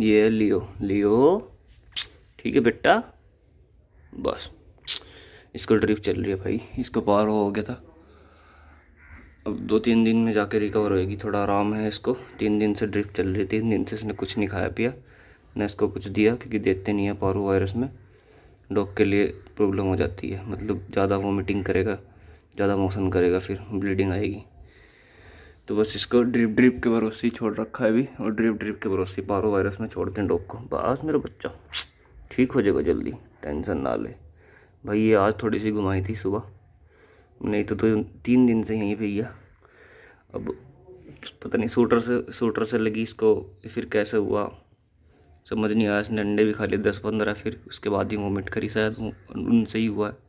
ये लियो लियो ठीक है बेटा बस इसको ड्रिप चल रही है भाई इसको पार हो गया था अब दो तीन दिन में जाके रिकवर होएगी थोड़ा आराम है इसको तीन दिन से ड्रिप चल रही है तीन दिन से इसने कुछ नहीं खाया पिया न इसको कुछ दिया क्योंकि देते नहीं है पारो वायरस में डॉग के लिए प्रॉब्लम हो जाती है मतलब ज़्यादा वोमिटिंग करेगा ज़्यादा मोशन करेगा फिर ब्लीडिंग आएगी तो बस इसको ड्रिप ड्रिप के भरोसे ही छोड़ रखा है अभी और ड्रिप ड्रिप के भरोसे पारो वायरस में छोड़ते हैं डॉग को बस मेरा बच्चा ठीक हो जाएगा जल्दी टेंशन ना ले भाई ये आज थोड़ी सी घुमाई थी सुबह नहीं तो, तो तीन दिन से यहीं पर गया अब पता नहीं सूटर से सूटर से लगी इसको फिर कैसे हुआ समझ नहीं आया इसने अंडे भी खा लिए दस पंद्रह फिर उसके बाद ही वोमिट करी शायद उनसे ही हुआ है